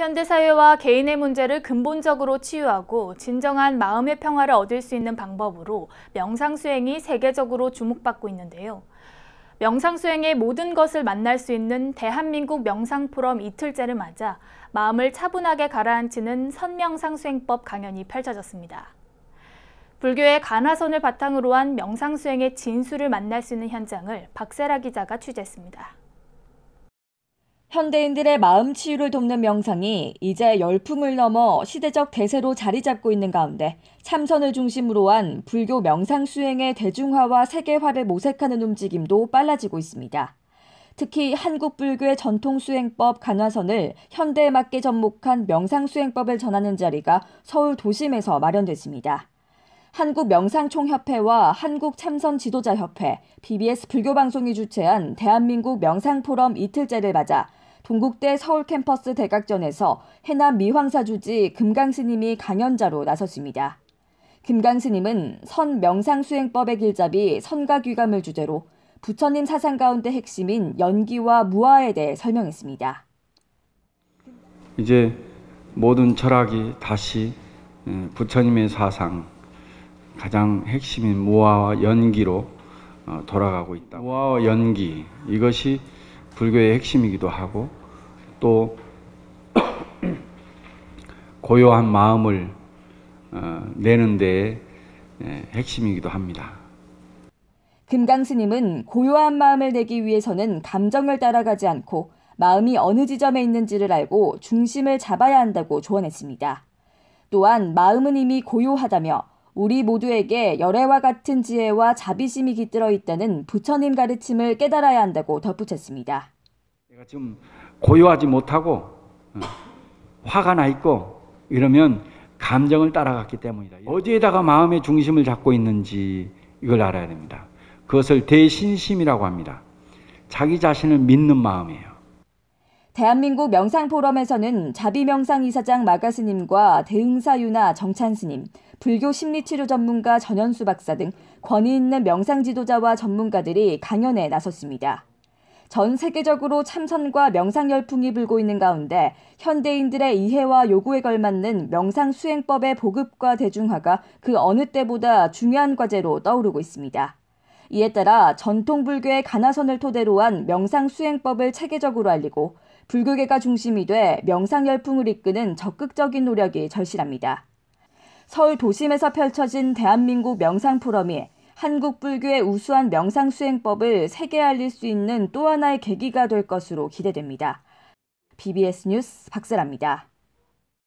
현대사회와 개인의 문제를 근본적으로 치유하고 진정한 마음의 평화를 얻을 수 있는 방법으로 명상수행이 세계적으로 주목받고 있는데요. 명상수행의 모든 것을 만날 수 있는 대한민국 명상포럼 이틀째를 맞아 마음을 차분하게 가라앉히는 선명상수행법 강연이 펼쳐졌습니다. 불교의 가나선을 바탕으로 한 명상수행의 진수를 만날 수 있는 현장을 박세라 기자가 취재했습니다. 현대인들의 마음 치유를 돕는 명상이 이제 열풍을 넘어 시대적 대세로 자리 잡고 있는 가운데 참선을 중심으로 한 불교 명상 수행의 대중화와 세계화를 모색하는 움직임도 빨라지고 있습니다. 특히 한국 불교의 전통 수행법 간화선을 현대에 맞게 접목한 명상 수행법을 전하는 자리가 서울 도심에서 마련됐습니다. 한국명상총협회와 한국참선지도자협회, BBS 불교방송이 주최한 대한민국 명상포럼 이틀째를 맞아 동국대 서울 캠퍼스 대각전에서 해남 미황사 주지 금강스님이 강연자로 나섰습니다. 금강스님은 선 명상수행법의 길잡이 선가귀감을 주제로 부처님 사상 가운데 핵심인 연기와 무아에 대해 설명했습니다. 이제 모든 철학이 다시 음, 부처님의 사상 가장 핵심인 무아와 연기로 어, 돌아가고 있다. 무아와 연기 이것이 불교의 핵심이기도 하고 또 고요한 마음을 어, 내는 데의 핵심이기도 합니다. 금강 스님은 고요한 마음을 내기 위해서는 감정을 따라가지 않고 마음이 어느 지점에 있는지를 알고 중심을 잡아야 한다고 조언했습니다. 또한 마음은 이미 고요하다며 우리 모두에게 열애와 같은 지혜와 자비심이 깃들어 있다는 부처님 가르침을 깨달아야 한다고 덧붙였습니다. 내가 지금 고요하지 못하고 어, 화가 나 있고 이러면 감정을 따라갔기 때문이다. 어디에다가 마음의 중심을 잡고 있는지 이걸 알아야 됩니다. 그것을 대신심이라고 합니다. 자기 자신을 믿는 마음이에요. 대한민국 명상포럼에서는 자비명상 이사장 마가스님과 대응사유나 정찬스님, 불교 심리치료 전문가 전현수 박사 등 권위 있는 명상 지도자와 전문가들이 강연에 나섰습니다. 전 세계적으로 참선과 명상 열풍이 불고 있는 가운데 현대인들의 이해와 요구에 걸맞는 명상 수행법의 보급과 대중화가 그 어느 때보다 중요한 과제로 떠오르고 있습니다. 이에 따라 전통 불교의 가나선을 토대로 한 명상 수행법을 체계적으로 알리고 불교계가 중심이 돼 명상 열풍을 이끄는 적극적인 노력이 절실합니다. 서울 도심에서 펼쳐진 대한민국 명상 포럼이 한국 불교의 우수한 명상 수행법을 세계에 알릴 수 있는 또 하나의 계기가 될 것으로 기대됩니다. BBS 뉴스 박세라입니다.